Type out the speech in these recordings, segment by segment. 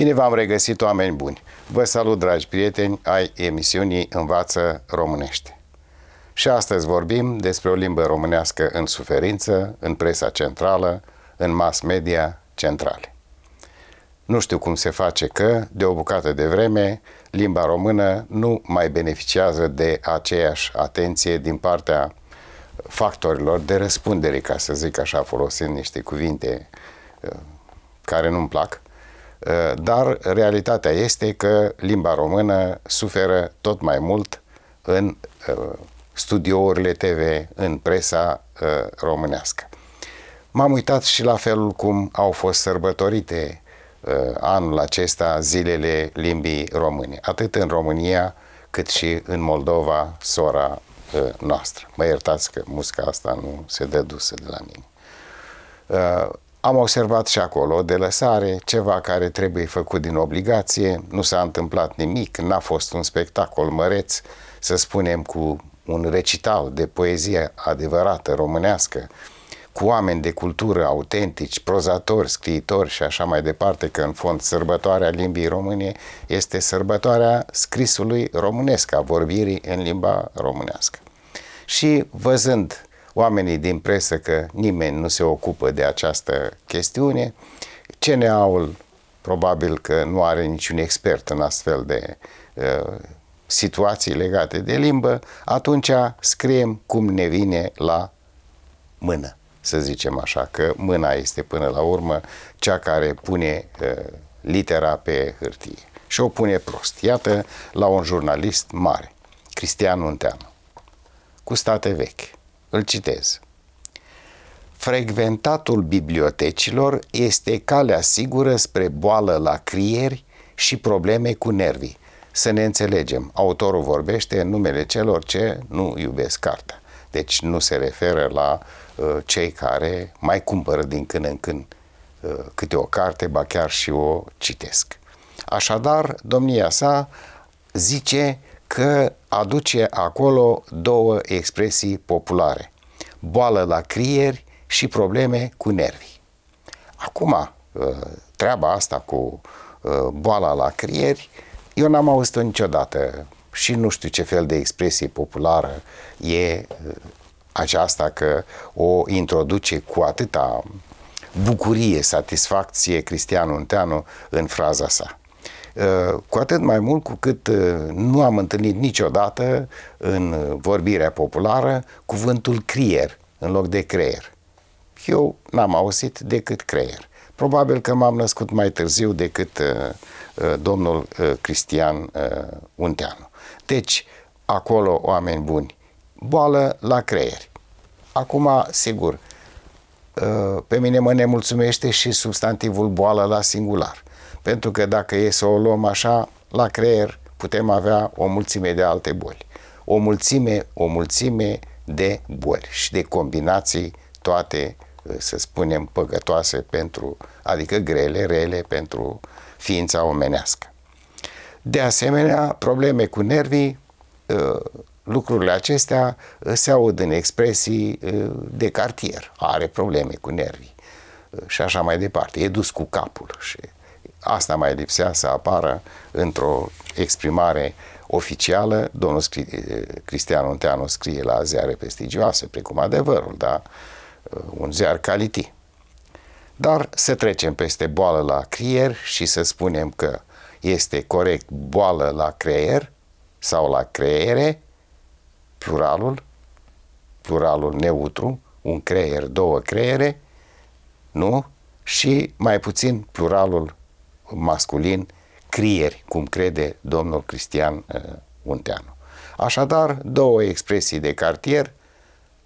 Bine v-am regăsit, oameni buni! Vă salut, dragi prieteni ai emisiunii Învață Românește. Și astăzi vorbim despre o limbă românească în suferință, în presa centrală, în mass media centrale. Nu știu cum se face că, de o bucată de vreme, limba română nu mai beneficiază de aceeași atenție din partea factorilor de răspundere, ca să zic așa, folosind niște cuvinte uh, care nu-mi plac, Eh, dar realitatea este că limba română suferă tot mai mult în eh, studiourile TV, în presa eh, românească. M-am uitat și la felul cum au fost sărbătorite anul acesta zilele limbii române, atât în România cât și în Moldova, sora noastră. Mă iertați că musca asta nu se dă dusă de la mine. Am observat și acolo de lăsare, ceva care trebuie făcut din obligație, nu s-a întâmplat nimic, n-a fost un spectacol măreț, să spunem cu un recital de poezie adevărată românească, cu oameni de cultură autentici, prozatori, scriitori și așa mai departe, că în fond sărbătoarea limbii române este sărbătoarea scrisului românesc, a vorbirii în limba românească. Și văzând oamenii din presă că nimeni nu se ocupă de această chestiune. CNA-ul probabil că nu are niciun expert în astfel de uh, situații legate de limbă, atunci scriem cum ne vine la mână, să zicem așa, că mâna este până la urmă cea care pune uh, litera pe hârtie și o pune prost. Iată la un jurnalist mare, Cristian Unteanu, cu state vechi. Îl citez. Frecventatul bibliotecilor este calea sigură spre boală la crieri și probleme cu nervii. Să ne înțelegem, autorul vorbește în numele celor ce nu iubesc cartea. Deci nu se referă la uh, cei care mai cumpără din când în când uh, câte o carte, ba chiar și o citesc. Așadar, domnia sa zice că aduce acolo două expresii populare, boală la crieri și probleme cu nervii. Acum, uh, treaba asta cu uh, boala la crieri, eu n-am auzit-o niciodată și nu știu ce fel de expresie populară e uh, aceasta că o introduce cu atâta bucurie, satisfacție Cristian Unteanu în fraza sa. Eh, cu atât mai mult cu cât eh, nu am întâlnit niciodată în eh, vorbirea populară cuvântul creier în loc de creier. Eu n-am auzit decât creier. Probabil că m-am născut mai târziu decât domnul Cristian Unteanu. Deci, acolo, oameni buni, boală la creier. Acum, sigur, pe mine mă nemulțumește și substantivul boală la singular pentru că dacă e să o luăm așa, la creier putem avea o mulțime de alte boli. O mulțime, o mulțime de boli și de combinații toate, eh, să spunem, păcătoase pentru, adică grele, rele pentru ființa omenească. De asemenea, probleme cu nervii, eh, lucrurile acestea eh, se aud în expresii de cartier. Are probleme cu nervii și așa mai departe. E dus cu capul și asta mai lipsea să apară într-o exprimare oficială, domnul scri, eh, Cristian Unteanu scrie la ziare prestigioase, precum adevărul, da? Eh, un ziar caliti. Dar să trecem peste boală la creier și să spunem că este corect boală la creier sau la creiere, pluralul, pluralul neutru, un creier, două creiere, nu? Și mai puțin pluralul masculin, crieri, cum crede domnul Cristian uh, Unteanu. Așadar, două expresii de cartier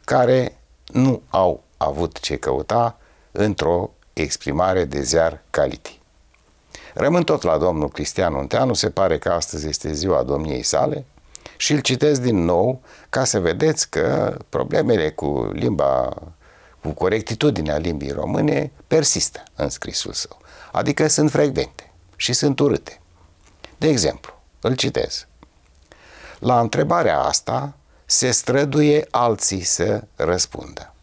care nu au avut ce căuta într-o exprimare de ziar calitii. Rămân tot la domnul Cristian Unteanu, se pare că astăzi este ziua domniei sale și îl citesc din nou ca să vedeți că problemele cu limba cu corectitudinea limbii române persistă în scrisul său. Adică sunt frecvente și sunt urâte. De exemplu, îl citez. La întrebarea asta se străduie alții să răspundă.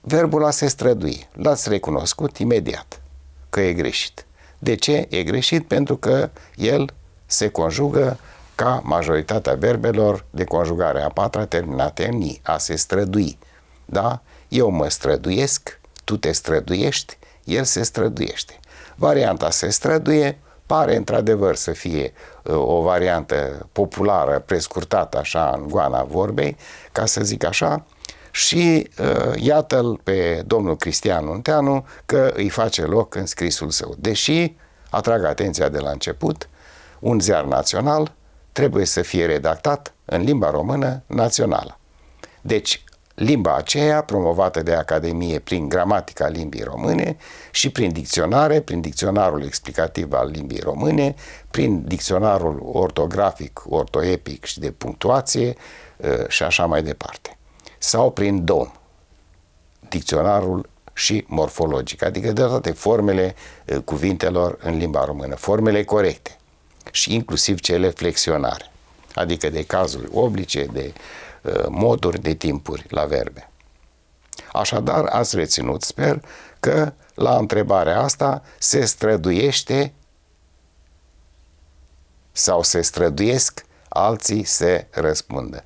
Verbul a se strădui. L-ați recunoscut imediat că e greșit. De ce e greșit? Pentru că el se conjugă ca majoritatea verbelor de conjugare a patra terminate în i, a se strădui. Da? Eu mă străduiesc, tu te străduiești, el se străduiește. Varianta se străduie pare într-adevăr să fie ă, o variantă populară, prescurtată așa în goana vorbei, ca să zic așa, și uh, iată-l pe domnul Cristian Unteanu că îi face loc în scrisul său. Deși, atrag atenția de la început, un ziar național trebuie să fie redactat în limba română națională. Deci, Limba aceea, promovată de Academie prin gramatica limbii române și prin dicționare, prin dicționarul explicativ al limbii române, prin dicționarul ortografic, ortoepic și de punctuație ă, și așa mai departe. Sau prin DOM, dicționarul și morfologic, adică de toate formele ă, cuvintelor în limba română, formele corecte și inclusiv cele flexionare, adică de cazuri oblice, de uh, Uh, moduri de timpuri la verbe. Așadar, ați reținut, sper, că la întrebarea asta se străduiește sau se străduiesc, alții se răspundă.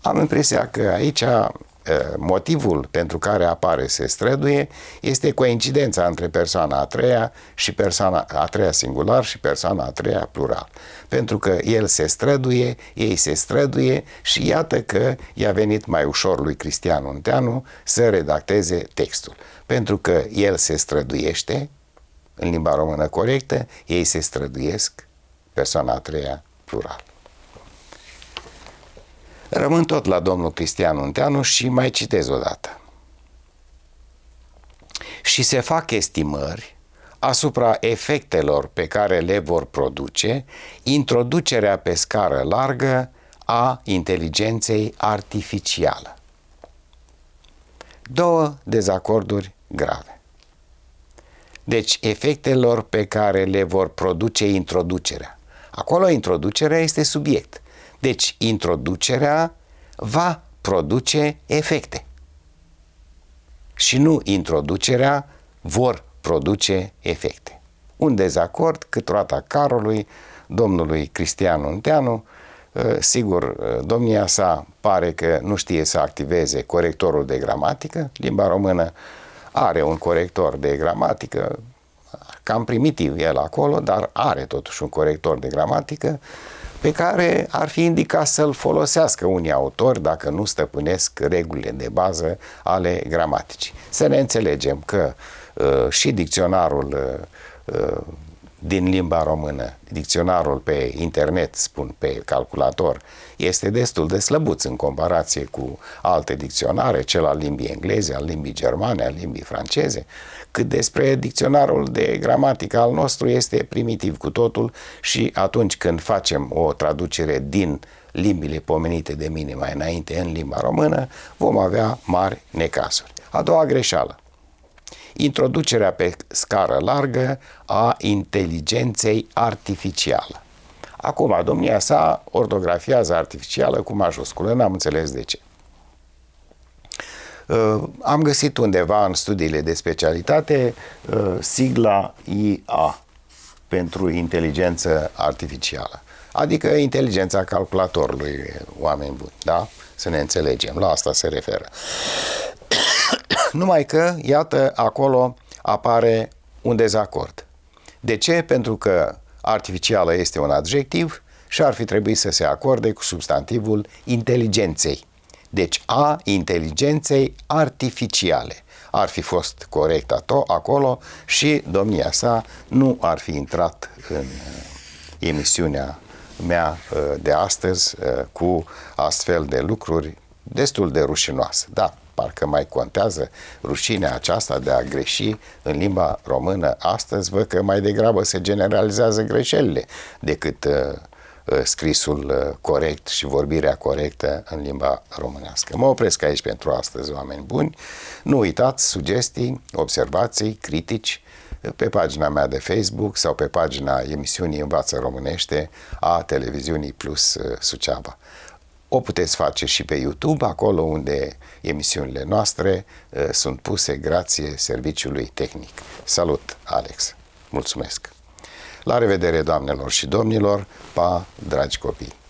Am impresia că aici motivul pentru care apare se străduie este coincidența între persoana a treia și persoana a treia singular și persoana a treia plural. Pentru că el se străduie, ei se străduie și iată că i-a venit mai ușor lui Cristian Unteanu să redacteze textul. Pentru că el se străduiește, în limba română corectă, ei se străduiesc, persoana a treia plural. Rămân tot la domnul Cristian Unteanu și mai citez o dată. Și se fac estimări asupra efectelor pe care le vor produce introducerea pe scară largă a inteligenței artificiale. Două dezacorduri grave. Deci, efectelor pe care le vor produce introducerea. Acolo introducerea este subiect. Deci introducerea va produce efecte. Și nu introducerea vor produce efecte. Un dezacord roata carului, domnului Cristian Unteanu, ă, sigur, ă, domnia sa pare că nu știe să activeze corectorul de gramatică, limba română are un corector de gramatică, cam primitiv el acolo, dar are totuși un corector de gramatică, pe care ar fi indicat să-l folosească unii autori dacă nu stăpânesc regulile de bază ale gramaticii. Să ne înțelegem că uh, și dicționarul uh, uh din limba română, dicționarul pe internet, spun pe calculator, este destul de slăbuț în comparație cu alte dicționare, cel al limbii engleze, al limbii germane, al limbii franceze, cât despre dicționarul de gramatică al nostru este primitiv cu totul și atunci când facem o traducere din limbile pomenite de mine mai înainte în limba română, vom avea mari necasuri. A doua greșeală introducerea pe scară largă a inteligenței artificiale. Acum, domnia sa ortografiază artificială cu majusculă, n-am înțeles de ce. Uh, am găsit undeva în studiile de specialitate uh, sigla IA pentru inteligență artificială, adică inteligența calculatorului, oameni buni, da? Să ne înțelegem, la asta se referă. Numai că, iată, acolo apare un dezacord. De ce? Pentru că artificială este un adjectiv și ar fi trebuit să se acorde cu substantivul inteligenței. Deci a inteligenței artificiale. Ar fi fost corect ato, acolo și domnia sa nu ar fi intrat în uh, emisiunea mea uh, de astăzi uh, cu astfel de lucruri destul de rușinoase. Da, parcă mai contează rușinea aceasta de a greși în limba română astăzi, văd că mai degrabă se generalizează greșelile decât uh, uh, scrisul uh, corect și vorbirea corectă în limba românească. Mă opresc aici pentru astăzi, oameni buni. Nu uitați sugestii, observații, critici pe pagina mea de Facebook sau pe pagina emisiunii Învață Românește a televiziunii Plus Suceava. O puteți face și pe YouTube, acolo unde emisiunile noastre uh, sunt puse grație serviciului tehnic. Salut, Alex! Mulțumesc! La revedere, doamnelor și domnilor! Pa, dragi copii!